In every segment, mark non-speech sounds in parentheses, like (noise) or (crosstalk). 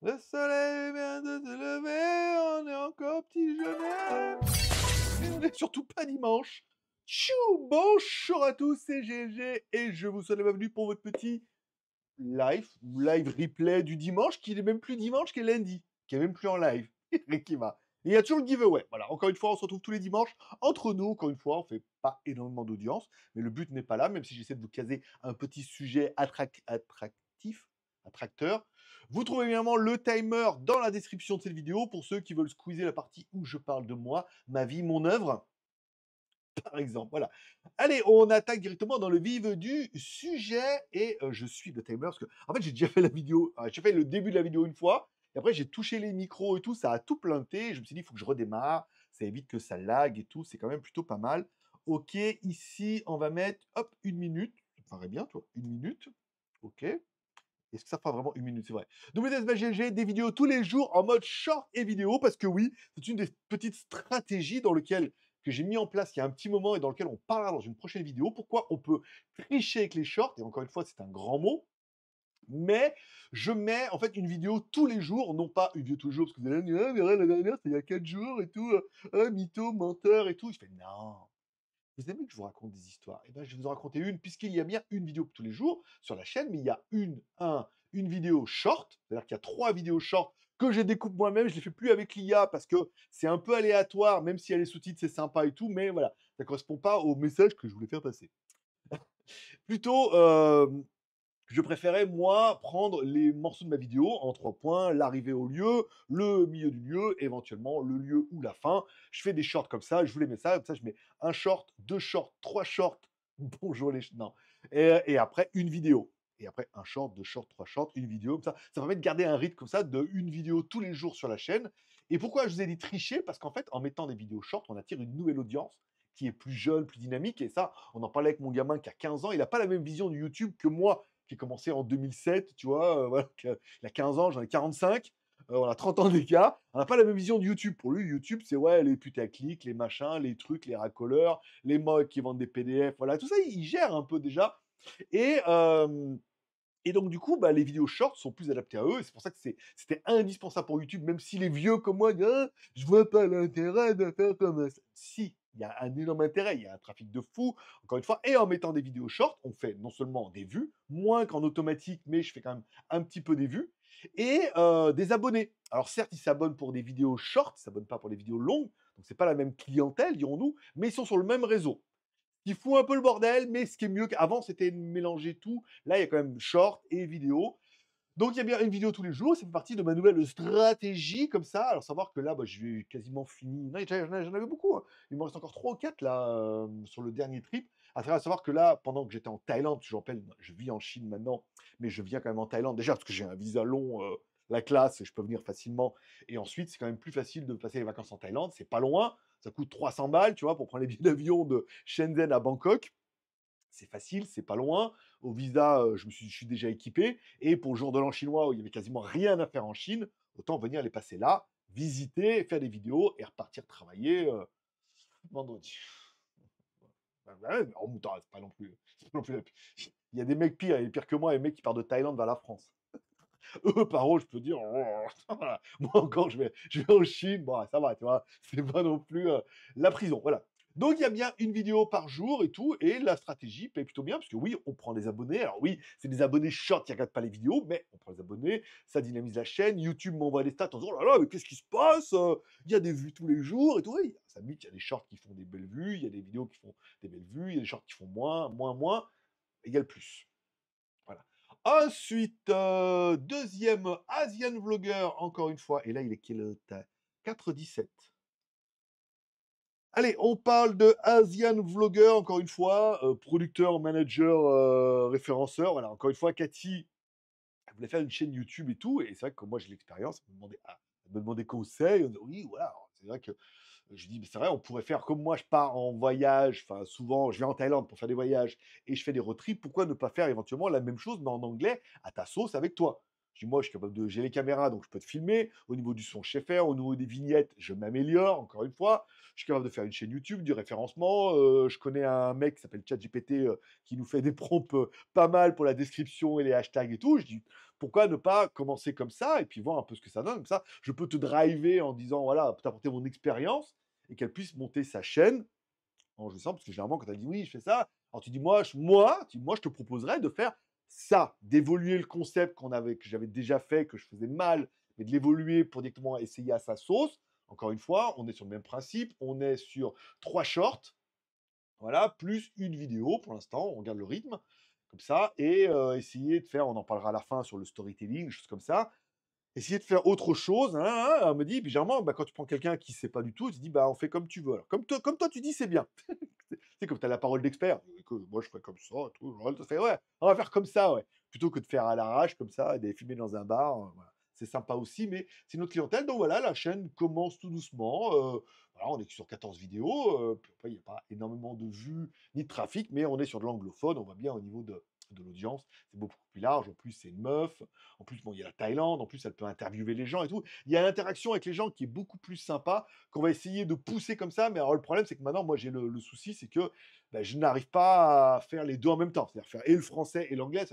Le soleil vient de se lever, on est encore petit mais (laughs) Surtout pas dimanche. Tchou, bonjour à tous, c'est GG et je vous souhaite la bienvenue pour votre petit live, live replay du dimanche, qui n'est même plus dimanche, qui est lundi, qui est même plus en live. (laughs) et qui va. il y a toujours le giveaway. Voilà, encore une fois, on se retrouve tous les dimanches entre nous. Encore une fois, on fait pas énormément d'audience, mais le but n'est pas là, même si j'essaie de vous caser un petit sujet attractif, attracteur vous trouvez évidemment le timer dans la description de cette vidéo pour ceux qui veulent squeezer la partie où je parle de moi, ma vie, mon œuvre. Par exemple, voilà. Allez, on attaque directement dans le vif du sujet et euh, je suis le timer parce que, en fait, j'ai déjà fait la vidéo, euh, j'ai fait le début de la vidéo une fois et après j'ai touché les micros et tout, ça a tout planté. Je me suis dit, il faut que je redémarre, ça évite que ça lag et tout, c'est quand même plutôt pas mal. Ok, ici, on va mettre, hop, une minute, ça paraît bien, toi, une minute, ok, est-ce que ça fera vraiment une minute C'est vrai. WSBGG, des vidéos tous les jours en mode short et vidéo, parce que oui, c'est une des petites stratégies dans lequel que j'ai mis en place il y a un petit moment et dans lequel on parlera dans une prochaine vidéo, pourquoi on peut tricher avec les shorts, et encore une fois, c'est un grand mot, mais je mets en fait une vidéo tous les jours, non pas une vidéo tous les jours, parce que vous allez me dire, la ah, dernière, c'est il y a 4 jours et tout, un euh, euh, mytho, menteur et tout. Je fais, non, vous aimez que je vous raconte des histoires Eh bien, je vais vous en raconter une, puisqu'il y a bien une vidéo tous les jours sur la chaîne, mais il y a une, un, une vidéo short, c'est-à-dire qu'il y a trois vidéos short que je découpe moi-même, je ne les fais plus avec l'IA parce que c'est un peu aléatoire, même si elle est sous-titre, c'est sympa et tout, mais voilà, ça ne correspond pas au message que je voulais faire passer. (laughs) Plutôt, euh, je préférais, moi, prendre les morceaux de ma vidéo en trois points, l'arrivée au lieu, le milieu du lieu, éventuellement le lieu ou la fin. Je fais des shorts comme ça, je vous les mets ça, comme ça je mets un short, deux shorts, trois shorts, (laughs) bonjour les... Non. Et, après, une vidéo. Et après, un short, deux shorts, trois shorts, une vidéo, comme ça. Ça permet de garder un rythme comme ça de une vidéo tous les jours sur la chaîne. Et pourquoi je vous ai dit tricher Parce qu'en fait, en mettant des vidéos shorts, on attire une nouvelle audience qui est plus jeune, plus dynamique. Et ça, on en parlait avec mon gamin qui a 15 ans. Il n'a pas la même vision du YouTube que moi qui a commencé en 2007, tu vois, euh, il a 15 ans, j'en ai 45, euh, on a 30 ans d'écart, on n'a pas la même vision de YouTube. Pour lui, YouTube, c'est ouais, les putaclics, les machins, les trucs, les racoleurs, les mocs qui vendent des PDF, voilà, tout ça, il, gère un peu déjà. Et. et donc, du coup, bah, les vidéos shorts sont plus adaptées à eux. C'est pour ça que c'était indispensable pour YouTube, même si les vieux comme moi ah, Je vois pas l'intérêt de faire comme ça. Si, il y a un énorme intérêt, il y a un trafic de fou, encore une fois. Et en mettant des vidéos short, on fait non seulement des vues, moins qu'en automatique, mais je fais quand même un petit peu des vues, et euh, des abonnés. Alors certes, ils s'abonnent pour des vidéos short, ils ne s'abonnent pas pour des vidéos longues, donc ce n'est pas la même clientèle, dirons-nous, mais ils sont sur le même réseau. Ils fout un peu le bordel, mais ce qui est mieux qu'avant, c'était de mélanger tout. Là, il y a quand même short et vidéo. Donc il y a bien une vidéo tous les jours, c'est une partie de ma nouvelle stratégie comme ça. Alors savoir que là, bah, je vais quasiment finir, j'en, avais beaucoup. Hein. Il me reste encore 3 ou quatre là euh, sur le dernier trip. À savoir que là, pendant que j'étais en Thaïlande, je je vis en Chine maintenant, mais je viens quand même en Thaïlande déjà parce que j'ai un visa long, euh, la classe, je peux venir facilement. Et ensuite, c'est quand même plus facile de passer les vacances en Thaïlande, c'est pas loin. Ça coûte 300 balles, tu vois, pour prendre les billets d'avion de Shenzhen à Bangkok c'est facile, c'est pas loin. Au visa, je me suis, déjà équipé. Et pour le jour de l'an chinois, où il y avait quasiment rien à faire en Chine, autant venir les passer là, visiter, faire des vidéos et repartir travailler vendredi. Bah, bah en mouton, c'est pas non plus. Non plus il y a des mecs pires, et pires que moi, et mecs qui partent de Thaïlande vers la France. (laughs) Eux, par je peux dire, oh, (laughs) moi encore, je vais, en Chine, bon, ça va, tu vois, c'est pas non plus la prison. Voilà, donc il y a bien une vidéo par jour et tout, et la stratégie paye plutôt bien, parce que oui, on prend des abonnés. Alors oui, c'est des abonnés short qui regardent pas les vidéos, mais on prend des abonnés, ça dynamise la chaîne, YouTube m'envoie des stats en disant, oh là là, mais qu'est-ce qui se passe Il y a des vues tous les jours et tout. Oui, ça mute, il y a des shorts qui font des belles vues, il y a des vidéos qui font des belles vues, il y a des shorts qui font moins, moins, moins, le plus. Voilà. Ensuite, euh, deuxième Asian Vlogger, encore une fois, et là il est quelle euh, 4,17. Allez, on parle de Asian Vlogger, encore une fois, euh, producteur, manager, euh, référenceur. Voilà, encore une fois, Cathy, elle voulait faire une chaîne YouTube et tout. Et c'est vrai que moi, j'ai l'expérience. Elle me demandait, ah, conseil. oui, voilà. C'est vrai que euh, je dis, mais c'est vrai, on pourrait faire comme moi, je pars en voyage. Enfin, souvent, je vais en Thaïlande pour faire des voyages et je fais des road trips. Pourquoi ne pas faire éventuellement la même chose, mais en anglais, à ta sauce avec toi je moi, je suis capable de. J'ai les caméras, donc je peux te filmer. Au niveau du son, je sais faire. Au niveau des vignettes, je m'améliore, encore une fois. Je suis capable de faire une chaîne YouTube, du référencement. Euh, je connais un mec qui s'appelle ChatGPT euh, qui nous fait des prompts euh, pas mal pour la description et les hashtags et tout. Je dis, pourquoi ne pas commencer comme ça et puis voir un peu ce que ça donne Comme ça, je peux te driver en disant, voilà, t'apporter mon expérience et qu'elle puisse monter sa chaîne en sens, Parce que généralement, quand tu as dit oui, je fais ça, alors tu dis, moi, je, moi, tu, moi, je te proposerais de faire ça, d'évoluer le concept qu'on avait, que j'avais déjà fait, que je faisais mal, mais de l'évoluer pour directement essayer à sa sauce. Encore une fois, on est sur le même principe, on est sur trois shorts, voilà, plus une vidéo pour l'instant, on garde le rythme, comme ça, et euh, essayer de faire, on en parlera à la fin sur le storytelling, choses comme ça, essayer de faire autre chose, hein, hein, hein, on me dit, puis généralement, bah, quand tu prends quelqu'un qui ne sait pas du tout, tu dis, bah, on fait comme tu veux. comme, toi, comme toi, tu dis, c'est bien sais, comme tu as la parole d'expert, moi je ferais comme ça, ouais, on va faire comme ça, ouais. Plutôt que de faire à l'arrache comme ça, des d'aller dans un bar, euh, C'est sympa aussi, mais c'est notre clientèle. Donc voilà, la chaîne commence tout doucement. Euh, on est sur 14 vidéos. Euh, il n'y a pas énormément de vues ni de trafic, mais on est sur de l'anglophone. On va bien au niveau de, de l'audience, c'est beaucoup plus large. En plus, c'est une meuf. En plus, bon, il y a la Thaïlande. En plus, elle peut interviewer les gens et tout. Il y a l'interaction avec les gens qui est beaucoup plus sympa, qu'on va essayer de pousser comme ça. Mais alors, le problème, c'est que maintenant, moi, j'ai le, souci, c'est que bah, je n'arrive pas à faire les deux en même temps. C'est-à-dire faire et le français et l'anglais.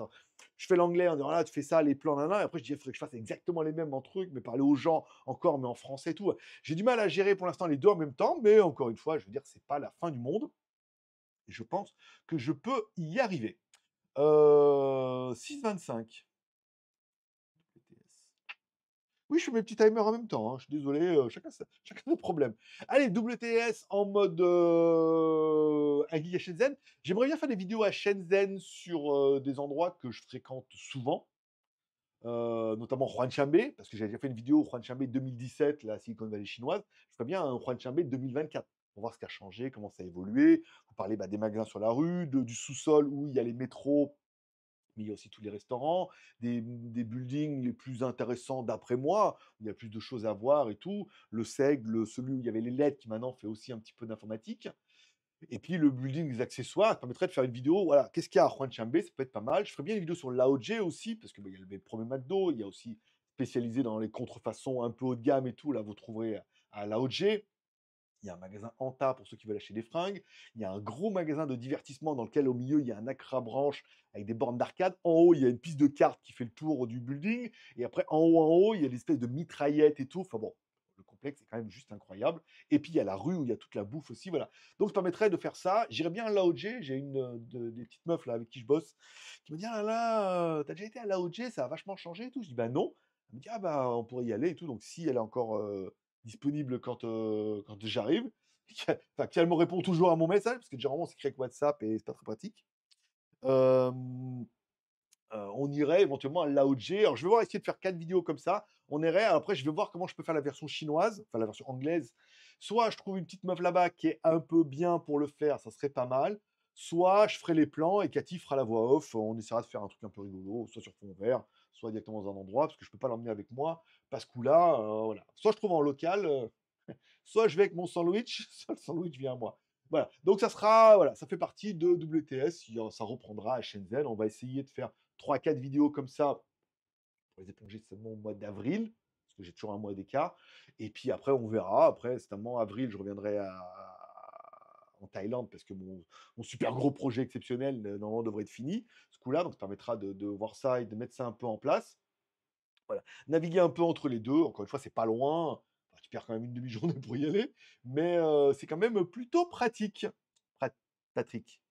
Je fais l'anglais en disant, là, tu fais ça, les plans, là, Et après, je dis, il faudrait que je fasse exactement les mêmes en truc, mais parler aux gens encore, mais en français et tout. J'ai du mal à gérer pour l'instant les deux en même temps. Mais encore une fois, je veux dire, c'est pas la fin du monde. Et je pense que je peux y arriver. Euh, 6,25. Oui, je fais mes petits timers en même temps. Hein. Je suis désolé, euh, chacun, (laughs) chacun ses problèmes. Allez, WTS en mode euh, Shenzhen. J'aimerais bien faire des vidéos à Shenzhen sur euh, des endroits que je fréquente souvent, euh, notamment chambé parce que j'avais déjà fait une vidéo Huanchanbe 2017, la Silicon Valley chinoise. Je ferais bien un chambé 2024 pour voir ce qui a changé, comment ça a évolué. Vous parlez bah, des magasins sur la rue, du sous-sol où il y a les métros, mais il y a aussi tous les restaurants, mmh, des, buildings les plus intéressants d'après moi, où il y a plus de choses à voir et tout. Le SEG, celui où il y avait les lettres qui maintenant fait aussi un petit peu d'informatique. Et puis le building des accessoires ça permettrait de faire une vidéo. Voilà, qu'est-ce qu'il y a à Juan Chambé Ça peut être pas mal. Je ferais bien une vidéo sur l'AOG aussi, parce qu'il bah, y a le premier McDo, il y a aussi spécialisé dans les contrefaçons un peu haut de gamme et tout. Là, vous trouverez à l'AOG il y a un magasin Anta pour ceux qui veulent acheter des fringues, il y a un gros magasin de divertissement dans lequel au milieu il y a un acra branche avec des bornes d'arcade, en haut il y a une piste de cartes qui fait le tour du building, et après en haut en haut il y a l'espèce de mitraillette et tout, enfin bon, le complexe est quand même juste incroyable, et puis il y a la rue où il y a toute la bouffe aussi, voilà. Donc ça permettrait de faire ça, j'irais bien à l'AOG, j'ai une euh, des petites meufs là avec qui je bosse, qui me dit « Ah là, euh, t'as déjà été à l'AOG, ça a vachement changé et tout », je dis « Ben non », elle me Ah bah on pourrait y aller et tout », donc si elle est encore... Euh, disponible quand, euh, j'arrive. (laughs) Enfin, qu'elle me répond toujours à mon message, parce que généralement, on s'écrit avec WhatsApp et c'est pas très pratique. Euh, on irait éventuellement à l'AOG. Alors, je vais essayer de faire quatre vidéos comme ça. On irait. Après, je vais voir comment je peux faire la version chinoise, enfin la version anglaise. Soit je trouve une petite meuf là-bas qui est un peu bien pour le faire, ça serait pas mal. Soit je ferai les plans et Cathy fera la voix off. On essaiera de faire un truc un peu rigolo, soit sur fond vert, soit directement dans un endroit, parce que je peux pas l'emmener avec moi ce coup là, voilà. Soit je trouve en local, (laughs) soit je vais avec mon sandwich, (laughs) le sandwich vient à moi. Voilà. Donc ça sera, voilà, ça fait partie de WTS. Ça reprendra à Shenzhen. On va essayer de faire 3-4 vidéos comme ça pour les éponger seulement au mois d'avril, parce que j'ai toujours un mois d'écart. Et puis après, on verra. Après, c'est un mois avril, je reviendrai en Thaïlande parce que mon, super gros projet exceptionnel euh, normalement devrait être fini ce coup-là, donc ça permettra de, de, voir ça et de mettre ça un peu en place. Naviguer un peu entre les deux, encore une fois, c'est pas loin. tu perds quand même une demi-journée pour y aller, mais c'est quand même plutôt pratique. Patrick.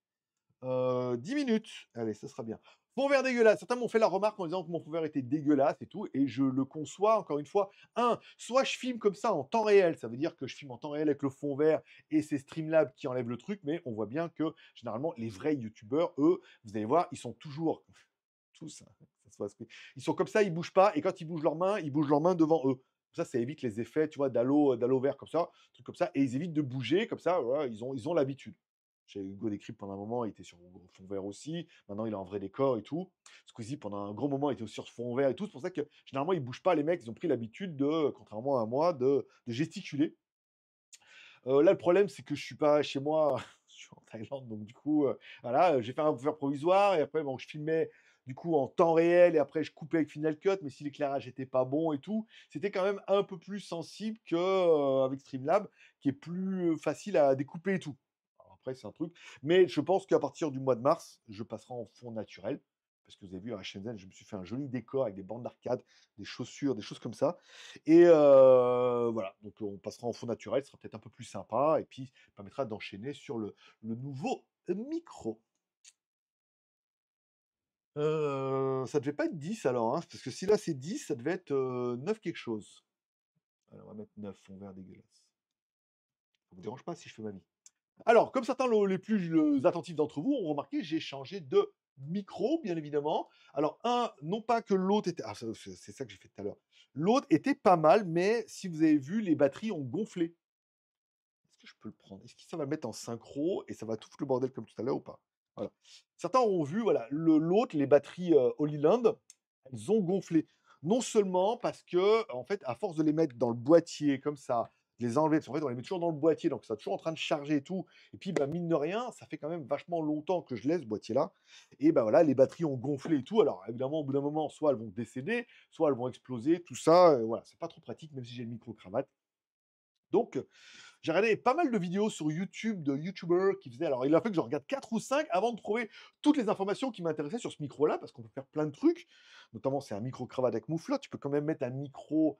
Euh, 10 minutes. Allez, ça sera bien. Fond vert dégueulasse. Certains m'ont fait la remarque en disant que mon fond vert était dégueulasse et tout, et je le conçois encore une fois. Un, soit je filme comme ça en temps réel, ça veut dire que je filme en temps réel avec le fond vert et c'est Streamlabs qui enlève le truc, mais on voit bien que généralement les vrais youtubeurs, eux, vous allez voir, ils sont toujours tous, ils sont comme ça, ils bougent pas, et quand ils bougent leurs mains, ils bougent leurs mains devant eux. ça, ça évite les effets, tu vois, d'allô euh, vert comme ça, truc comme ça, et ils évitent de bouger comme ça. ils ont, ils ont l'habitude. Chez Hugo Décrypte, pendant un moment, il était sur fond vert aussi. Maintenant, il est en vrai décor et tout. Squeezie, pendant un gros moment, il était sur fond vert et tout. C'est pour ça que généralement, ils bougent pas, les mecs. Ils ont pris l'habitude de, contrairement à moi, de, de gesticuler. Euh, là, le problème, c'est que je suis pas chez moi. (laughs) je suis en Thaïlande, donc du coup, euh, voilà, j'ai fait un couvert provisoire et après, bon, je filmais du coup en temps réel et après je coupais avec Final Cut, mais si l'éclairage n'était pas bon et tout, c'était quand même un peu plus sensible que Streamlab, qui est plus facile à découper et tout. après c'est un truc, mais je pense qu'à partir du mois de mars, je passerai en fond naturel. Parce que vous avez vu à Shenzhen, je me suis fait un joli décor avec des bandes d'arcade, des chaussures, des choses comme ça. Et voilà, donc on passera en fond naturel, ce sera peut-être un peu plus sympa, et puis ça permettra d'enchaîner sur le nouveau micro. Euh, ça devait pas être 10 alors, hein, parce que si là c'est 10, ça devait être 9 quelque chose. Alors on va mettre 9, fond vert dégueulasse. Ça vous dérange pas si je fais ma vie. Alors, comme certains les plus mmh. attentifs d'entre vous ont remarqué, j'ai changé de micro, bien évidemment. Alors, un, non pas que l'autre était... Ah, c'est ça que j'ai fait tout à l'heure. L'autre était pas mal, mais si vous avez vu, les batteries ont gonflé. Est-ce que je peux le prendre Est-ce que ça va le mettre en synchro et ça va tout foutre le bordel comme tout à l'heure ou pas Certains ont vu, voilà, l'autre, les batteries hollyland Holyland, elles ont gonflé. Non seulement parce que, en fait, à force de les mettre dans le boîtier comme ça, les enlever, parce qu'en fait, on les met toujours dans le boîtier, donc ça toujours en train de charger et tout. Et puis, bah, mine de rien, ça fait quand même vachement longtemps que je laisse ce boîtier-là. Et ben voilà, les batteries ont gonflé et tout. Alors, évidemment, au bout d'un moment, soit elles vont décéder, soit elles vont exploser, tout ça. voilà, c'est pas trop pratique, même si j'ai le micro cramate. Donc, j'ai regardé pas mal de vidéos sur YouTube de YouTubers qui faisaient. Alors, il a fait que je regarde 4 ou 5 avant de trouver toutes les informations qui m'intéressaient sur ce micro-là, parce qu'on peut faire plein de trucs. Notamment, c'est un micro-cravate avec mouflotte. Tu peux quand même mettre un micro-cravate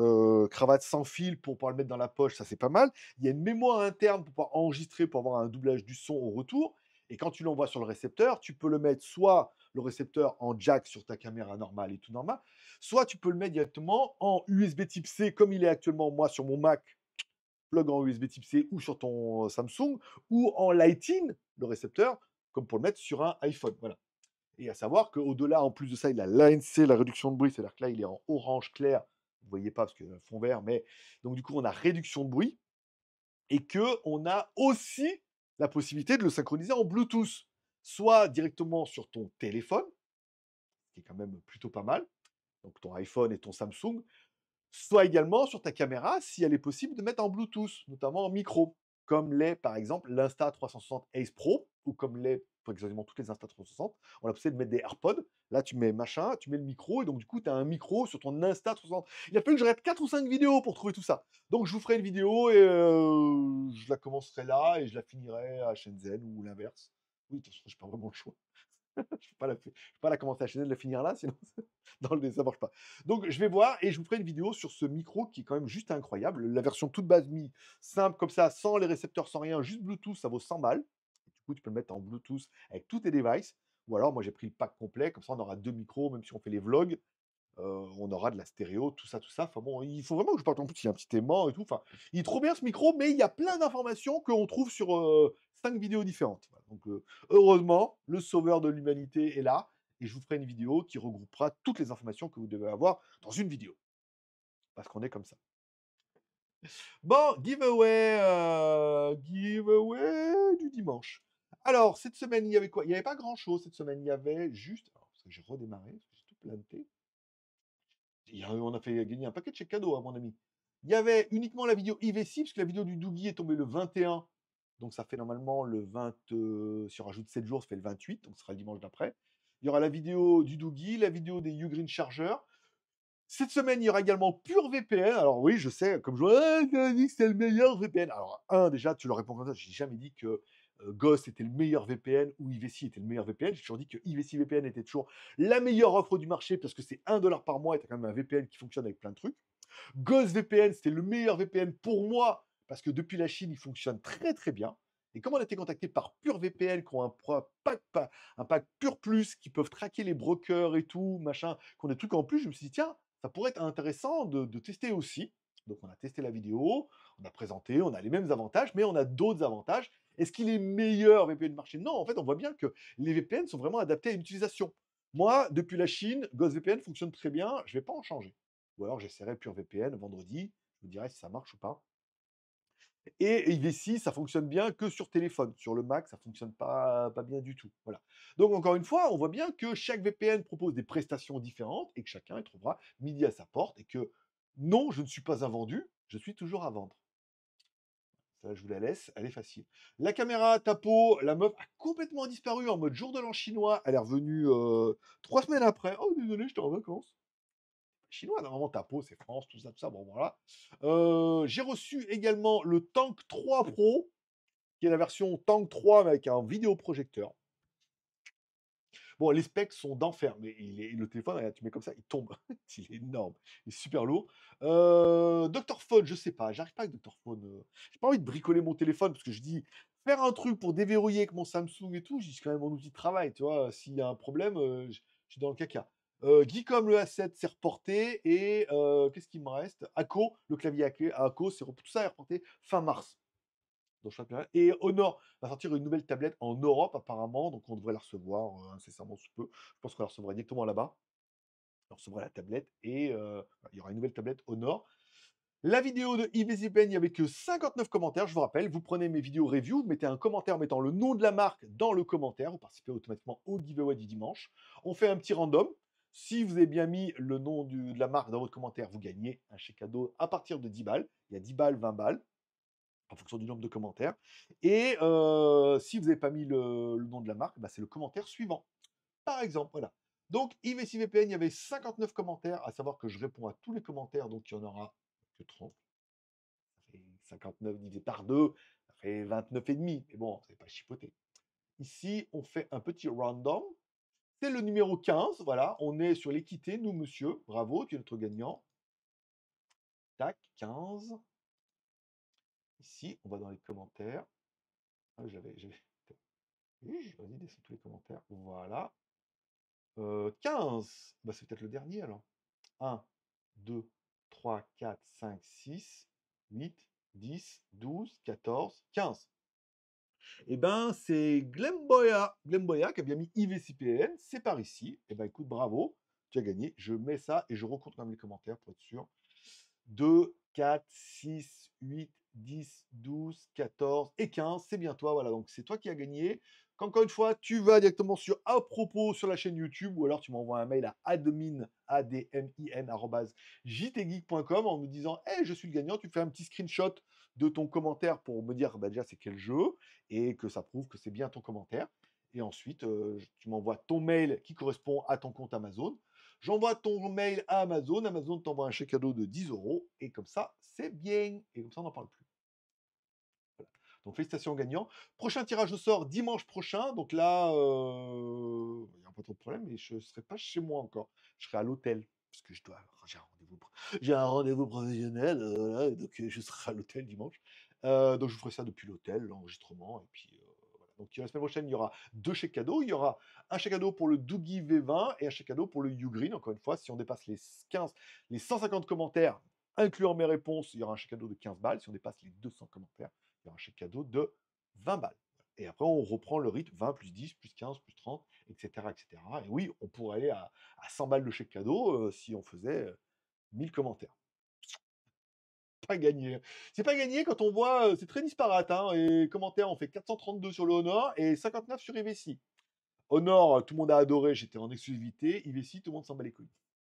euh, sans fil pour pouvoir le mettre dans la poche. Ça, c'est pas mal. Il y a une mémoire interne pour pouvoir enregistrer, pour avoir un doublage du son au retour. Et quand tu l'envoies sur le récepteur, tu peux le mettre soit le récepteur en jack sur ta caméra normale et tout normal, soit tu peux le mettre directement en USB type C comme il est actuellement moi sur mon Mac plug en USB type C ou sur ton euh, Samsung, ou en Lighting, le récepteur, comme pour le mettre sur un iPhone. Voilà. Et à savoir qu'au-delà, en plus de ça, il a l'ANC, la réduction de bruit, c'est-à-dire que là, il est en orange clair. Vous voyez pas parce que le fond vert, mais donc du coup, on a réduction de bruit et que on a aussi la possibilité de le synchroniser en Bluetooth, soit directement sur ton téléphone, qui est quand même plutôt pas mal, donc ton iPhone et ton Samsung, soit également sur ta caméra, si elle est possible, de mettre en Bluetooth, notamment en micro, comme l'est par exemple l'Insta360 Ace Pro, ou comme l'est exactement toutes les Insta360. On a possibilité de mettre des AirPods. Là, tu mets machin, tu mets le micro, et donc du coup, tu as un micro sur ton Insta360. Il a plus que je 4 ou 5 vidéos pour trouver tout ça. Donc, je vous ferai une vidéo, et euh, je la commencerai là, et je la finirai à Shenzhen, ou l'inverse. Oui, je n'ai pas vraiment le choix. (laughs) je ne vais, pas la commencer à chaîner de la finir là, sinon ça (laughs) ne marche pas. Donc je vais voir et je vous ferai une vidéo sur ce micro qui est quand même juste incroyable. La version toute base mi, simple comme ça, sans les récepteurs, sans rien, juste Bluetooth, ça vaut 100 balles. Du coup, tu peux le mettre en Bluetooth avec tous tes devices. Ou alors, moi j'ai pris le pack complet, comme ça on aura deux micros, même si on fait les vlogs, euh, on aura de la stéréo, tout ça, tout ça. Enfin bon, il faut vraiment que je parle. En plus, il y a un petit aimant et tout. Enfin, il est trop bien ce micro, mais il y a plein d'informations que qu'on trouve sur euh, cinq vidéos différentes. Donc, heureusement, le sauveur de l'humanité est là et je vous ferai une vidéo qui regroupera toutes les informations que vous devez avoir dans une vidéo. Parce qu'on est comme ça. Bon, giveaway, euh, giveaway du dimanche. Alors, cette semaine, il y avait quoi Il n'y avait pas grand-chose cette semaine. Il y avait juste... j'ai redémarré, j'ai tout planté. on a fait gagner un paquet de chèques cadeaux à hein, mon ami. Il y avait uniquement la vidéo IVC, puisque la vidéo du Dougie est tombée le 21 donc ça fait normalement le 20. Euh, si on rajoute 7 jours, ça fait le 28, donc ce sera le dimanche d'après. Il y aura la vidéo du Doogie, la vidéo des Ugreen Charger. Cette semaine, il y aura également Pure VPN. Alors oui, je sais, comme je vois, c'est ah, dit que le meilleur VPN. Alors, un, déjà, tu leur réponds comme ça, j'ai jamais dit que euh, Ghost était le meilleur VPN ou IVC était le meilleur VPN. J'ai toujours dit que IVC VPN était toujours la meilleure offre du marché parce que c'est 1 dollar par mois et tu as quand même un VPN qui fonctionne avec plein de trucs. Ghost VPN, c'était le meilleur VPN pour moi parce que depuis la Chine, il fonctionne très très bien. Et comme on a été contacté par PureVPN, qui ont un pack, un Pure Plus, qui peuvent traquer les brokers et tout, machin, qui ont des trucs en plus, je me suis dit, tiens, ça pourrait être intéressant de, tester aussi. Donc on a testé la vidéo, on a présenté, on a les mêmes avantages, mais on a d'autres avantages. Est-ce qu'il est meilleur VPN de marché Non, en fait, on voit bien que les VPN sont vraiment adaptés à une utilisation. Moi, depuis la Chine, GhostVPN fonctionne très bien, je ne vais pas en changer. Ou alors j'essaierai PureVPN vendredi, je vous dirai si ça marche ou pas. Et IVC, ça fonctionne bien que sur téléphone. Sur le Mac, ça fonctionne pas, pas bien du tout. Voilà. Donc, encore une fois, on voit bien que chaque VPN propose des prestations différentes et que chacun y trouvera midi à sa porte et que non, je ne suis pas vendu, je suis toujours à vendre. Ça, je vous la laisse, elle est facile. La caméra tapo, la meuf a complètement disparu en mode jour de l'an chinois. Elle est revenue euh, trois semaines après. Oh, désolé, j'étais en vacances chinois. Normalement, ta peau, c'est France, tout ça, tout ça. Bon, voilà. Euh, j'ai reçu également le Tank 3 Pro, qui est la version Tank 3 avec un vidéoprojecteur. Bon, les specs sont d'enfer, mais il est, le téléphone, tu mets comme ça, il tombe. (laughs) il est énorme, il est super lourd. Euh, Dr Phone, je sais pas, j'arrive pas avec Dr Phone. Euh, j'ai pas envie de bricoler mon téléphone parce que je dis faire un truc pour déverrouiller avec mon Samsung et tout, je dis quand même mon outil de travail, tu vois. S'il y a un problème, je suis dans le caca. Euh, comme le A7, s'est reporté. Et qu'est-ce qu'il me reste ACO, le clavier ACO, c'est tout ça est reporté fin mars. Donc, et Honor va sortir une nouvelle tablette en Europe, apparemment. Donc, on devrait la recevoir incessamment sous peu. Je pense qu'on la recevra directement là-bas. On recevra la tablette et bah, il y aura une nouvelle tablette Honor. La vidéo de Ben, il n'y avait que 59 commentaires, je vous rappelle. Vous prenez mes vidéos review, vous mettez un commentaire mettant le nom de la marque dans le commentaire, vous participez automatiquement au giveaway du dimanche. On fait un petit random, si vous avez bien mis le nom de la marque dans votre commentaire, vous gagnez un chèque cadeau à partir de 10 balles. Il y a 10 balles, 20 balles, en fonction du nombre de commentaires. Et euh, si vous n'avez pas mis le, nom de la marque, bah, c'est le commentaire suivant. Par exemple, voilà. Donc, VPN, il y avait 59 commentaires, à savoir que je réponds à tous les commentaires, donc il y en aura que 30. 59 divisé par 2, ça fait 29 et demi. Mais bon, n'est pas chipoté. Ici, on fait un petit random le numéro 15, voilà, on est sur l'équité, nous monsieur, bravo, tu es notre gagnant. Tac, 15. Ici, on va dans les commentaires. Ah, j'avais, j'avais... (laughs) vas tous les commentaires. Voilà. 15, euh, bah, c'est peut-être le dernier alors. 1, 2, 3, 4, 5, 6, 8, 10, 12, 14, 15. Eh ben, c'est Glemboya. Glemboya qui a bien mis IVCPN. C'est par ici. Eh ben, écoute, bravo. Tu as gagné. Je mets ça et je recompte même les commentaires pour être sûr. 2, 4, 6, 8, 10, 12, 14 et 15. C'est bien toi. Voilà. Donc, c'est toi qui as gagné. Encore une fois, tu vas directement sur à propos sur la chaîne YouTube ou alors tu m'envoies un mail à admin, admin, jtgeek.com en me disant, hey, je suis le gagnant. Tu fais un petit screenshot de ton commentaire pour me dire bah, déjà c'est quel jeu et que ça prouve que c'est bien ton commentaire. Et ensuite, tu m'envoies ton mail qui correspond à ton compte Amazon. J'envoie ton mail à Amazon. Amazon t'envoie un chèque cadeau de 10 euros. Et comme ça, c'est bien. Et comme ça, on n'en parle plus. Donc, félicitations gagnant gagnants. Prochain tirage au sort dimanche prochain. Donc là, il n'y a pas trop de problème. Mais je ne serai pas chez moi encore. Je serai à l'hôtel. Parce que je dois j'ai un rendez-vous professionnel, euh, donc euh, je serai à l'hôtel dimanche. Euh, donc je ferai ça depuis l'hôtel, l'enregistrement, et puis voilà. Donc la semaine prochaine, il y aura deux chèques cadeaux. Il y aura un chèque cadeau pour le Dougie V20 et un chèque cadeau pour le Ugreen. Encore une fois, si on dépasse les 15, les 150 commentaires, incluant mes réponses, il y aura un chèque cadeau de 15 balles. Si on dépasse les 200 commentaires, il y aura un chèque cadeau de 20 balles. Et après, on reprend le rythme 20 plus 10 plus 15 plus 30, etc. etc. Et oui, on pourrait aller à, 100 balles de chèque cadeau si on faisait 1000 commentaires. Pas gagné. C'est pas gagné quand on voit, c'est très disparate. Hein, et commentaires, on fait 432 sur le Honor et 59 sur IVC. Honor, tout le monde a adoré, j'étais en exclusivité. IVC, tout le monde s'en bat les couilles.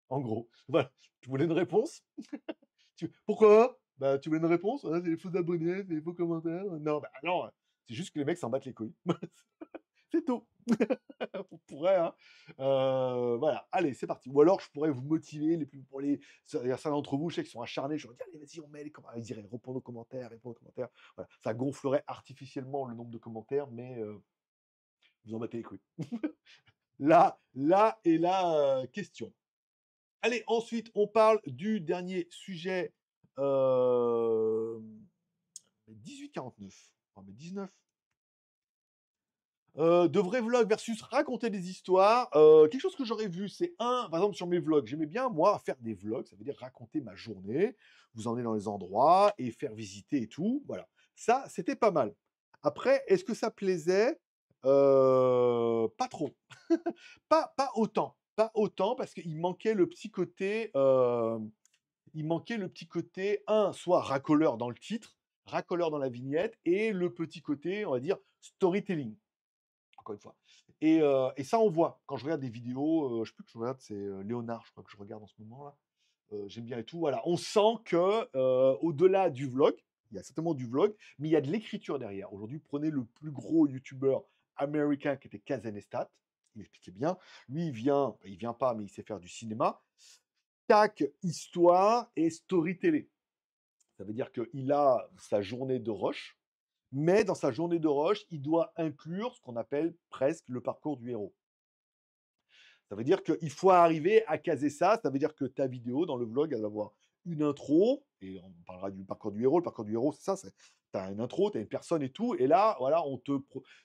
En gros, (laughs) voilà. Tu voulais une réponse (laughs) Pourquoi Bah, tu voulais une réponse ah, C'est les faux abonnés, les faux commentaires. Non, bah non, c'est juste que les mecs s'en battent les couilles. (laughs) C'est tôt. (laughs) on pourrait, hein. euh, voilà, allez, c'est parti. Ou alors, je pourrais vous motiver, les plus, pour les, certains d'entre vous, je sais qu'ils sont acharnés, je leur dis, allez, vas-y, on met les commentaires, ils répondre aux commentaires, répondre aux commentaires. Voilà, ça gonflerait artificiellement le nombre de commentaires, mais euh, vous en battez les couilles. (laughs) là, là et la euh, question. Allez, ensuite, on parle du dernier sujet, 1849, enfin, mais 19, euh, de vrais vlogs versus raconter des histoires. Euh, quelque chose que j'aurais vu, c'est un, par exemple sur mes vlogs, j'aimais bien moi faire des vlogs, ça veut dire raconter ma journée, vous emmener dans les endroits et faire visiter et tout. Voilà, ça c'était pas mal. Après, est-ce que ça plaisait euh, Pas trop, (laughs) pas pas autant, pas autant parce qu'il manquait le petit côté, il manquait le petit côté un, soit racoleur dans le titre, racoleur dans la vignette et le petit côté, on va dire storytelling une fois. Euh, et, ça, on voit. Quand je regarde des vidéos, euh, je sais plus que je regarde, c'est euh, Léonard, je crois que je regarde en ce moment-là. J'aime bien et tout. Voilà, on sent que au-delà du vlog, il y a certainement du vlog, mais il y a de l'écriture derrière. Aujourd'hui, prenez le plus gros youtubeur américain qui était Estat, Il expliquait bien. Lui, il vient, il vient pas, mais il sait faire du cinéma. Tac, histoire et story télé, Ça veut dire qu'il a sa journée de roche, mais dans sa journée de roche, il doit inclure ce qu'on appelle presque le parcours du héros. Ça veut dire qu'il faut arriver à caser ça, ça veut dire que ta vidéo dans le vlog, elle va avoir une intro, et on parlera du parcours du héros, le parcours du héros, c'est ça, tu as une intro, tu as une personne et tout, et là, voilà, on te,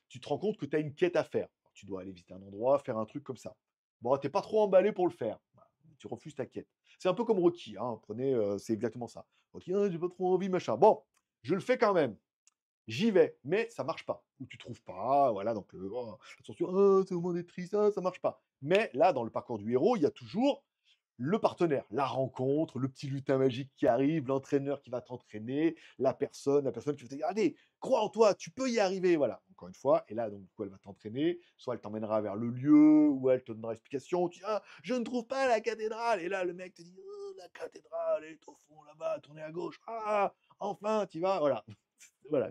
tu te rends compte que tu as une quête à faire. Tu dois aller visiter un endroit, faire un truc comme ça. Bon, t'es pas trop emballé pour le faire. Bah, tu refuses ta quête. C'est un peu comme Rocky, hein, prenez, euh, c'est exactement ça. Rocky, tu «Ah, j'ai pas trop envie, machin. Bon, je le fais quand même j'y vais, mais ça marche pas. Ou tu trouves pas, voilà, donc oh, attention, oh, c'est au moins des ça, ça marche pas. Mais là, dans le parcours du héros, il y a toujours le partenaire, la rencontre, le petit lutin magique qui arrive, l'entraîneur qui va t'entraîner, la personne, la personne qui va te dire allez, crois en toi, tu peux y arriver, voilà. Encore une fois, et là donc quoi elle va t'entraîner, soit elle t'emmènera vers le lieu où elle te donnera explication, tu dis «Ah, je ne trouve pas la cathédrale, et là le mec te dit «Oh, la cathédrale est au fond là-bas, tournez à gauche, ah enfin tu vas, voilà voilà.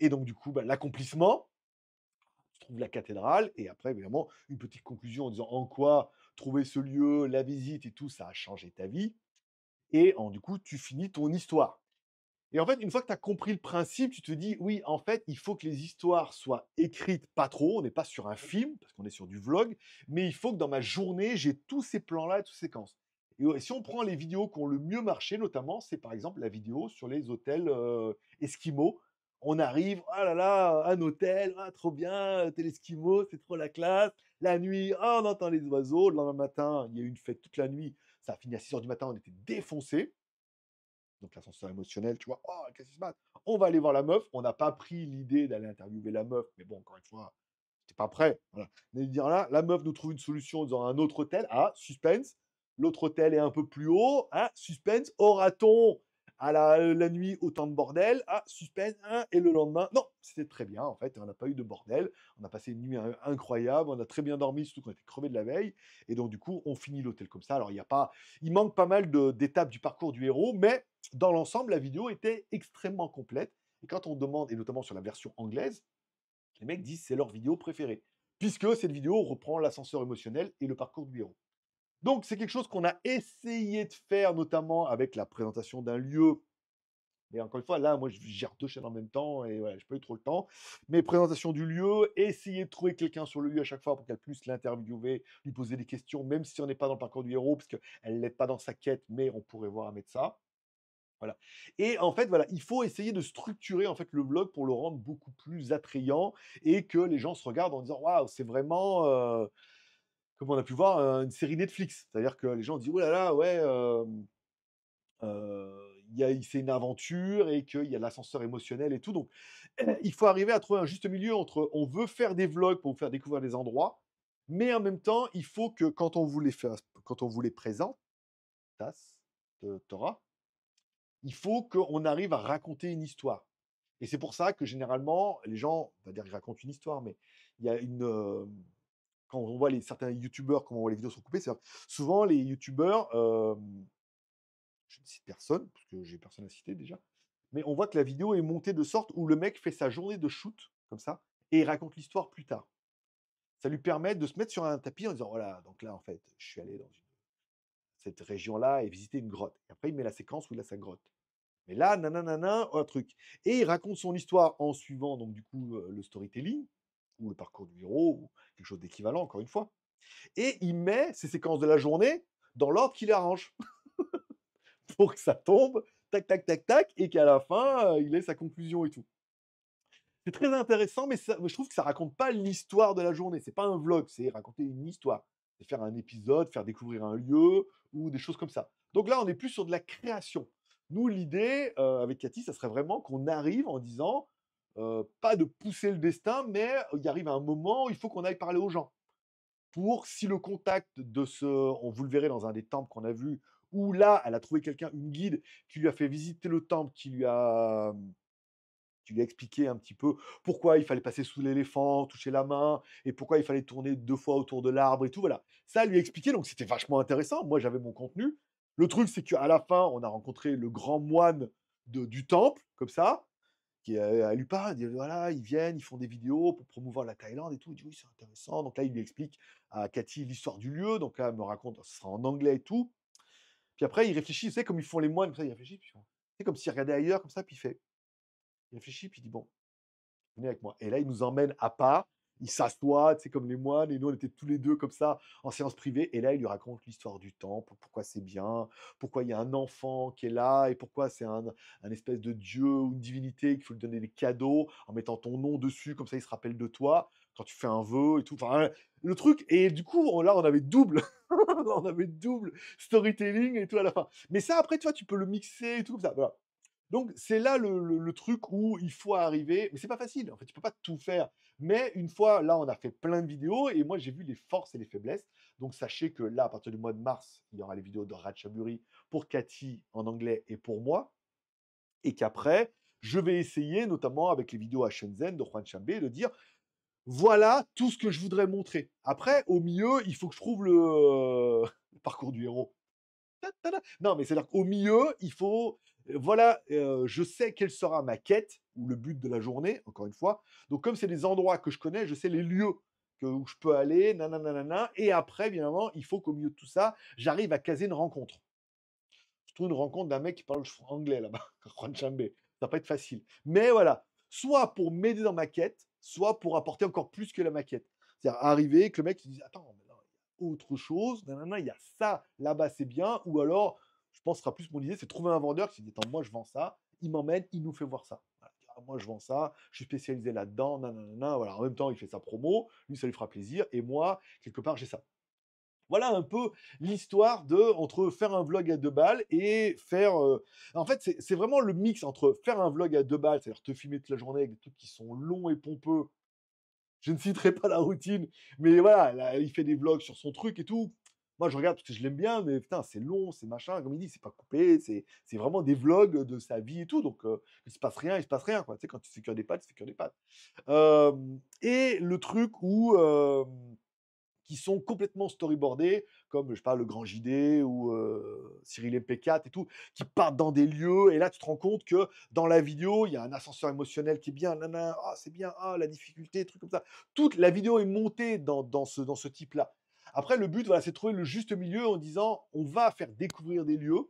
Et donc, du coup, bah, l'accomplissement, tu trouves la cathédrale, et après, évidemment, une petite conclusion en disant en quoi trouver ce lieu, la visite et tout, ça a changé ta vie. Et en, du coup, tu finis ton histoire. Et en fait, une fois que tu as compris le principe, tu te dis, oui, en fait, il faut que les histoires soient écrites pas trop, on n'est pas sur un film, parce qu'on est sur du vlog, mais il faut que dans ma journée, j'ai tous ces plans-là et toutes ces séquences. Et si on prend les vidéos qui ont le mieux marché, notamment, c'est par exemple la vidéo sur les hôtels euh, esquimaux. On arrive, ah oh là là, un hôtel, ah, trop bien, euh, télésquimaux, c'est trop la classe. La nuit, ah, on entend les oiseaux. Le lendemain matin, il y a eu une fête toute la nuit. Ça a fini à 6 h du matin, on était défoncés. Donc l'ascenseur émotionnel, tu vois, oh, qu'est-ce qui se passe On va aller voir la meuf. On n'a pas pris l'idée d'aller interviewer la meuf, mais bon, encore une fois, n'était pas prêt. Voilà. dire ah là, la meuf nous trouve une solution dans un autre hôtel. Ah, suspense l'autre hôtel est un peu plus haut. Hein, suspense, aura-t-on à euh, la, nuit autant de bordel Ah, suspense, hein, et le lendemain Non, c'était très bien en fait, on n'a pas eu de bordel, on a passé une nuit hein, incroyable, on a très bien dormi, surtout qu'on était crevé de la veille, et donc du coup, on finit l'hôtel comme ça. Alors, il y a pas, il manque pas mal d'étapes du parcours du héros, mais dans l'ensemble, la vidéo était extrêmement complète. Et quand on demande, et notamment sur la version anglaise, les mecs disent c'est leur vidéo préférée, puisque cette vidéo reprend l'ascenseur émotionnel et le parcours du héros. Donc c'est quelque chose qu'on a essayé de faire, notamment avec la présentation d'un lieu. Et encore une fois, là, moi, je gère deux chaînes en même temps et je je pas eu trop le temps. Mais présentation du lieu, essayer de trouver quelqu'un sur le lieu à chaque fois pour qu'elle puisse l'interviewer, lui poser des questions, même si on n'est pas dans le parcours du héros, parce qu'elle n'est pas dans sa quête, mais on pourrait voir un médecin. Voilà. Et en fait, voilà, il faut essayer de structurer en fait le blog pour le rendre beaucoup plus attrayant et que les gens se regardent en disant waouh, c'est vraiment, euh, comme on a pu voir, une série Netflix. C'est-à-dire que les gens disent, oh là là, ouais, c'est une aventure et qu'il y a l'ascenseur émotionnel et tout. Donc, (clears throat) il faut arriver à trouver un juste milieu entre on veut faire des vlogs pour vous faire découvrir des endroits, mais en même temps, il faut que quand on vous les, quand on vous les présente, TAS, Tora, il faut qu'on arrive à raconter une histoire. Et c'est pour ça que généralement, les gens, on va dire qu'ils racontent une histoire, mais il y a une, on voit les, certains youtubeurs, comment les vidéos sont coupées, cest souvent les youtubeurs, je ne cite personne, parce que j'ai personne à citer déjà, mais on voit que la vidéo est montée de sorte où le mec fait sa journée de shoot, comme ça, et il raconte l'histoire plus tard. Ça lui permet de se mettre sur un tapis en disant, voilà, «Oh donc là, en fait, je suis allé dans cette région-là et visiter une grotte. Et après, il met la séquence où il a sa grotte. Mais là, nanana, un truc. Et il raconte son histoire en suivant, donc, du coup, le storytelling, ou le parcours du héros, ou quelque chose d'équivalent, encore une fois. Et il met ses séquences de la journée dans l'ordre qu'il arrange. (laughs) Pour que ça tombe, tac, tac, tac, tac, et qu'à la fin, euh, il ait sa conclusion et tout. C'est très intéressant, mais je trouve que ça raconte pas l'histoire de la journée. C'est pas un vlog, c'est raconter une histoire. C'est faire un épisode, faire découvrir un lieu ou des choses comme ça. Donc là, on est plus sur de la création. Nous, l'idée euh, avec Cathy, ça serait vraiment qu'on arrive en disant pas de pousser le destin, mais il arrive un moment où il faut qu'on aille parler aux gens. Pour, si le contact de ce, on vous le verrez dans un des temples qu'on a vu, où là, elle a trouvé quelqu'un, une guide, qui lui a fait visiter le temple, qui lui a, mmh, qui lui a expliqué un petit peu pourquoi il fallait passer sous l'éléphant, toucher la main, et pourquoi il fallait tourner deux fois autour de l'arbre et tout, voilà. Ça, lui a expliqué, donc c'était vachement intéressant. Moi, j'avais mon contenu. Le truc, c'est qu'à la fin, on a rencontré le grand moine du temple, comme ça, qui elle lui parle, dit, voilà, ils viennent, ils font des vidéos pour promouvoir la Thaïlande et tout. Il dit oui, c'est intéressant. Donc là, il lui explique à Cathy l'histoire du lieu. Donc là, elle me raconte, ce sera en anglais et tout. Puis après, il réfléchit, c'est comme ils font les moines, comme ça, il réfléchit. C'est comme s'il regardait ailleurs, comme ça, puis il fait. Il réfléchit, puis il dit bon, venez avec moi. Et là, il nous emmène à part il s'assoit, c'est comme les moines, et nous on était tous les deux comme ça en séance privée, et là il lui raconte l'histoire du temple, pourquoi c'est bien, pourquoi il y a un enfant qui est là, et pourquoi c'est un, espèce de dieu ou une divinité qu'il faut lui donner des cadeaux en mettant ton nom dessus, comme ça il se rappelle de toi quand tu fais un vœu et tout. Enfin, le truc. Et du coup, là, on avait double. (laughs) on avait double storytelling et tout à la fin. Mais ça, après, tu vois, tu peux le mixer et tout comme ça. Voilà. Donc c'est là le, truc où il faut arriver, mais c'est pas facile. En fait, tu peux pas tout faire. Mais une fois, là, on a fait plein de vidéos et moi j'ai vu les forces et les faiblesses. Donc sachez que là, à partir du mois de mars, il y aura les vidéos de Ratchaburi pour Cathy en anglais et pour moi, et qu'après, je vais essayer, notamment avec les vidéos à Shenzhen de Juan Chambé, de dire voilà tout ce que je voudrais montrer. Après, au milieu, il faut que je trouve le, (laughs) le parcours du héros. Non, mais c'est-à-dire qu'au milieu, il faut voilà, je sais quelle sera ma quête ou le but de la journée, encore une fois. Donc, comme c'est des endroits que je connais, je sais les lieux où je peux aller, nanana, nanana. Et après, évidemment, il faut qu'au milieu de tout ça, j'arrive à caser une rencontre. Je trouve une rencontre d'un mec qui parle anglais là-bas, Juan (laughs) Ça va pas être facile. Mais voilà, soit pour m'aider dans ma quête, soit pour apporter encore plus que la maquette. C'est-à-dire arriver que le mec se dise Attends, il y a autre chose, nanana, il y a ça là-bas, c'est bien, ou alors je pense, sera plus mon idée, c'est trouver un vendeur qui dit Attends, moi, je vends ça, il m'emmène, il nous fait voir ça. Ah, moi, je vends ça, je suis spécialisé là-dedans, nanana. Voilà. En même temps, il fait sa promo, lui, ça lui fera plaisir, et moi, quelque part, j'ai ça. Voilà un peu l'histoire de entre faire un vlog à deux balles et faire. Euh, en fait, c'est vraiment le mix entre faire un vlog à deux balles, c'est-à-dire te filmer toute la journée avec des trucs qui sont longs et pompeux. Je ne citerai pas la routine, mais voilà, il fait des vlogs sur son truc et tout. Moi, je regarde parce que je l'aime bien, mais putain, c'est long, c'est machin, comme il dit, c'est pas coupé, c'est, vraiment des vlogs de sa vie et tout. Donc, il il se passe rien, il se passe rien, quoi. Tu sais, quand tu fais des pattes, tu fais des pattes. et le truc où. Euh, qui sont complètement storyboardés, comme je parle le Grand JD ou Cyril MP4 et tout, qui partent dans des lieux. Et là, tu te rends compte que dans la vidéo, il y a un ascenseur émotionnel qui est bien, ah, c'est bien, ah, la difficulté, truc comme ça. Toute la vidéo est montée dans, dans ce, dans ce type-là. Après, le but, voilà, c'est de trouver le juste milieu en disant on va faire découvrir des lieux,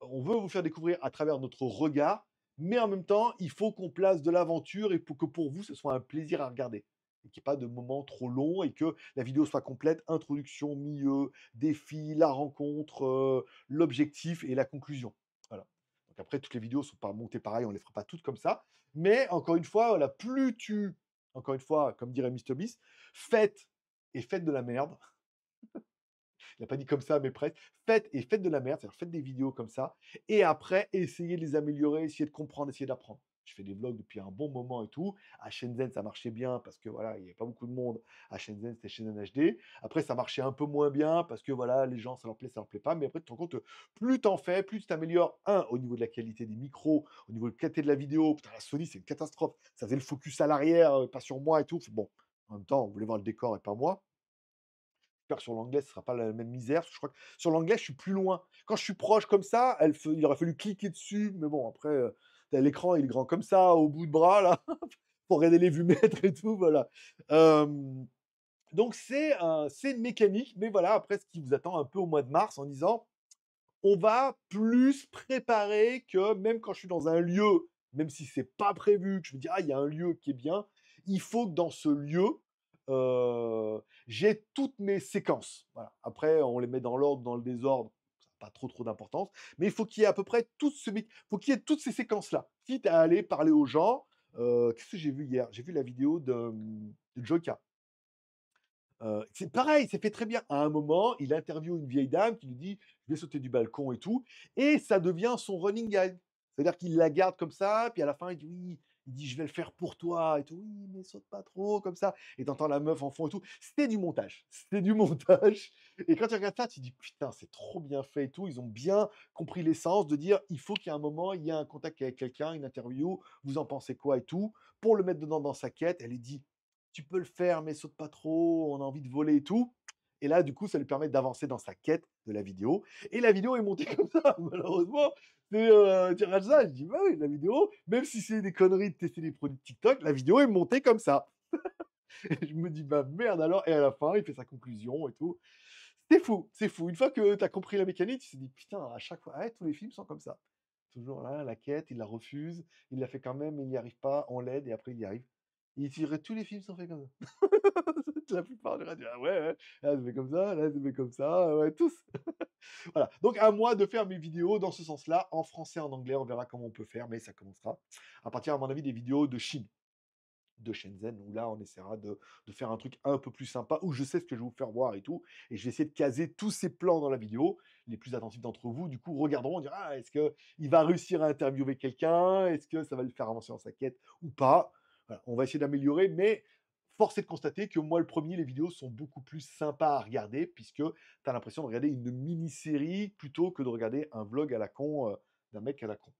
on veut vous faire découvrir à travers notre regard, mais en même temps, il faut qu'on place de l'aventure et pour que pour vous, ce soit un plaisir à regarder. Et qu'il n'y ait pas de moment trop long et que la vidéo soit complète, introduction, milieu, défi, la rencontre, euh, l'objectif et la conclusion. Voilà. Donc après, toutes les vidéos ne sont pas montées pareil, on ne les fera pas toutes comme ça. Mais encore une fois, voilà, plus tu, encore une fois, comme dirait MrBeast, faites et faites de la merde il n'a pas dit comme ça, mais presque. Faites et faites de la merde, cest faites des vidéos comme ça, et après, essayez de les améliorer, essayez de comprendre, essayez d'apprendre. Je fais des vlogs depuis un bon moment et tout. À Shenzhen, ça marchait bien parce que voilà, il n'y avait pas beaucoup de monde. À Shenzhen, c'était Shenzhen HD. Après, ça marchait un peu moins bien parce que voilà, les gens, ça leur plaît, ça leur plaît pas. Mais après, tu te rends compte, plus tu en fais, plus tu t'améliores. Un, au niveau de la qualité des micros, au niveau de la qualité de la vidéo. Putain, la Sony, c'est une catastrophe. Ça faisait le focus à l'arrière, euh, pas sur moi et tout. Bon, en même temps, vous voulez voir le décor et pas moi sur l'anglais, ce sera pas la même misère. Je crois que sur l'anglais, je suis plus loin. Quand je suis proche comme ça, elle, il aurait fallu cliquer dessus. Mais bon, après, euh, l'écran, il est grand comme ça, au bout de bras, là, (laughs) pour aider les vues maîtres et tout. Voilà. donc, c'est un' une mécanique. Mais voilà, après, ce qui vous attend un peu au mois de mars en disant on va plus préparer que même quand je suis dans un lieu, même si c'est pas prévu, que je me dis, ah, il y a un lieu qui est bien, il faut que dans ce lieu, j'ai toutes mes séquences. Après, on les met dans l'ordre, dans le désordre, ça pas trop trop d'importance. Mais il faut qu'il y ait à peu près faut qu'il y ait toutes ces séquences-là. Quitte à aller parler aux gens. Qu'est-ce que j'ai vu hier J'ai vu la vidéo de, mmh, de c'est pareil, c'est fait très bien. À un moment, il interviewe une vieille dame qui lui dit Je vais sauter du balcon et tout. Et ça devient son running guide. C'est-à-dire qu'il la garde comme ça, puis à la fin, il dit Oui, il dit je vais le faire pour toi et tout, oui, mais saute pas trop comme ça. Et t'entends la meuf en fond et tout. C'était du montage, c'était du (laughs) montage. Et quand tu regardes ça, tu dis putain, c'est trop bien fait et tout. Ils ont bien compris l'essence de dire il faut qu'il un moment, il y a un contact avec quelqu'un, une interview, vous en pensez quoi et tout. Pour le mettre dedans dans sa quête, elle est dit tu peux le faire, mais saute pas trop, on a envie de voler et tout. Et là, du coup, ça lui permet d'avancer dans sa quête de la vidéo. Et la vidéo est montée (laughs) comme ça, malheureusement. C'est euh, tirage ça. Je dis, bah oui, la vidéo, même si c'est des conneries de tester des produits de TikTok, la vidéo est montée comme ça. (laughs) je me dis, bah merde alors. Et à la fin, il fait sa conclusion et tout. C'est fou, c'est fou. Une fois que tu as compris la mécanique, tu te dis, putain, à chaque fois, ah, tous les films sont comme ça. Toujours là, la quête, il la refuse, il la fait quand même, il n'y arrive pas, on l'aide et après il y arrive. Il dirait « tous les films sont faits comme ça. (laughs) (laughs) la plupart du Ah ouais, ouais, là je fait comme ça, là je fait comme ça, ah ouais, tous. (laughs) voilà. Donc à moi de faire mes vidéos dans ce sens-là, en français, en anglais, on verra comment on peut faire, mais ça commencera à partir, à mon avis, des vidéos de Chine de Shenzhen, où là, on essaiera de, de, faire un truc un peu plus sympa, où je sais ce que je vais vous faire voir et tout, et je vais essayer de caser tous ces plans dans la vidéo. Les plus attentifs d'entre vous, du coup, regarderont, on dira, ah, est-ce qu'il va réussir à interviewer quelqu'un Est-ce que ça va le faire avancer dans sa quête ou pas on va essayer d'améliorer, mais force est de constater que moi, le premier, les vidéos sont beaucoup plus sympas à regarder, puisque tu as l'impression de regarder une mini-série plutôt que de regarder un vlog à la con euh, d'un mec à la con.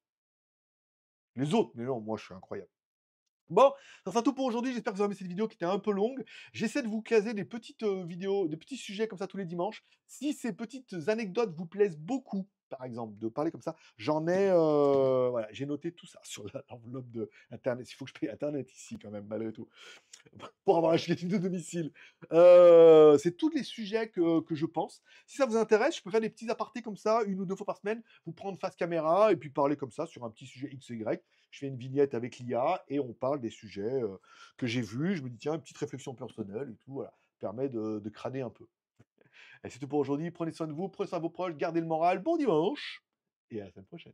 Les autres, mais non, moi, je suis incroyable. Bon, ça sera tout pour aujourd'hui. J'espère que vous avez aimé cette vidéo qui était un peu longue. J'essaie de vous caser des petites euh, vidéos, des petits sujets comme ça tous les dimanches. Si ces petites anecdotes vous plaisent beaucoup, par exemple, de parler comme ça. J'en ai, voilà, j'ai noté tout ça (laughs) sur l'enveloppe de Internet. Il faut que je paye Internet ici quand même, malgré tout, (laughs) pour avoir un acheté de domicile. c'est tous les sujets que, je pense. Si ça vous intéresse, je peux faire des petits apartés comme ça, une ou deux fois par semaine, vous prendre face caméra et puis parler comme ça sur un petit sujet X, Y. Je fais une vignette avec l'IA et on parle des sujets que j'ai vus. Je me dis, tiens, une petite réflexion personnelle et tout, voilà, permet de crâner un peu. Et c'est tout pour aujourd'hui. Prenez soin de vous, prenez soin de vos proches, gardez le moral. Bon dimanche et à la semaine prochaine.